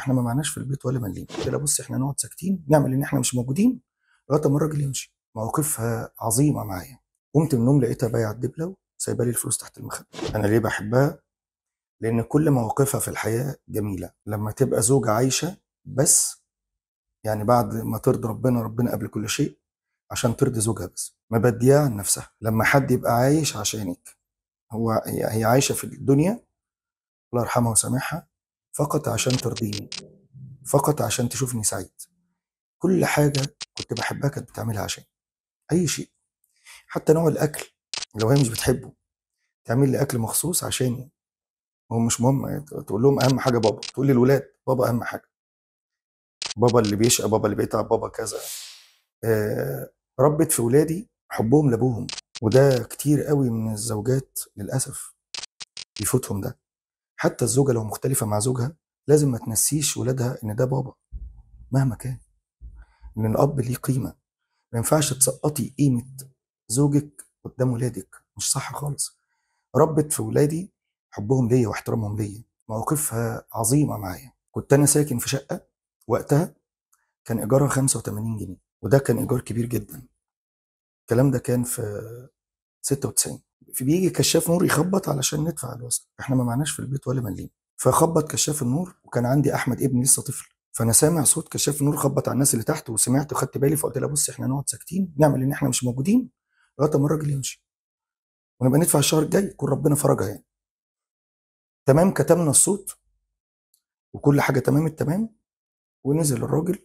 احنا ما معناش في البيت ولا مليم قلت لها بص احنا نقعد ساكتين نعمل ان احنا مش موجودين لغايه ما الراجل يمشي مواقفها عظيمه معايا قمت من النوم لقيتها بايعه الدبله سايبه لي الفلوس تحت المخده انا ليه بحبها لان كل مواقفها في الحياه جميله لما تبقى زوجه عايشه بس يعني بعد ما ترضي ربنا ربنا قبل كل شيء عشان ترضي زوجها بس مبديها عن نفسها لما حد يبقى عايش عشانك هو هي عايشه في الدنيا الله يرحمها وسامحها فقط عشان ترضيني فقط عشان تشوفني سعيد كل حاجة كنت بحبها كانت بتعملها عشان أي شيء حتى نوع الأكل لو هي مش بتحبه تعمل لي أكل مخصوص عشاني هو مش مهم تقول لهم أهم حاجة بابا تقول للولاد بابا أهم حاجة بابا اللي بيشقى بابا اللي بيتعب بابا كذا آه ربت في ولادي حبهم لأبوهم وده كتير قوي من الزوجات للأسف بيفوتهم ده حتى الزوجه لو مختلفه مع زوجها لازم ما تنسيش ولادها ان ده بابا مهما كان ان الاب ليه قيمه ما ينفعش تسقطي قيمه زوجك قدام ولادك مش صح خالص ربت في ولادي حبهم ليا واحترامهم ليا مواقفها عظيمه معايا كنت انا ساكن في شقه وقتها كان ايجارها 85 جنيه وده كان ايجار كبير جدا الكلام ده كان في 96 فبيجي كشاف نور يخبط علشان ندفع الوصل احنا ما معناش في البيت ولا مليم فخبط كشاف النور وكان عندي احمد ابني لسه طفل فانا سامع صوت كشاف النور خبط على الناس اللي تحت وسمعت وخدت بالي فقلت لها بص احنا نقعد ساكتين نعمل ان احنا مش موجودين لغايه ما الراجل يمشي ونبقى ندفع الشهر الجاي يكون ربنا فرجها يعني تمام كتمنا الصوت وكل حاجه تمام التمام ونزل الراجل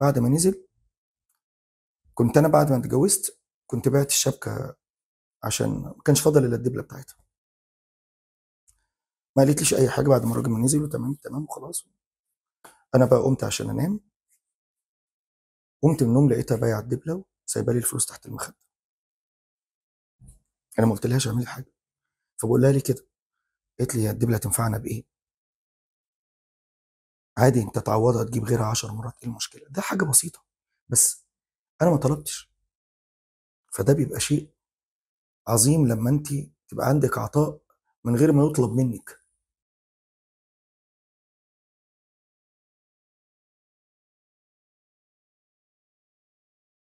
بعد ما نزل كنت انا بعد ما اتجوزت كنت بعت الشبكه عشان ما كانش فاضل الا الدبله بتاعتها ما قالتليش اي حاجه بعد ما الراجل نزل وتمام تمام وخلاص انا بقى قمت عشان انام قمت من النوم لقيتها بايعه الدبله وسايبه لي الفلوس تحت المخده انا ما قلتلهاش اعملي حاجه فبقول لها لي كده قالت لي يا الدبله تنفعنا بايه عادي انت تعوضها تجيب غيرها 10 مرات ايه المشكله ده حاجه بسيطه بس انا ما طلبتش فده بيبقى شيء عظيم لما انت تبقى عندك عطاء من غير ما يطلب منك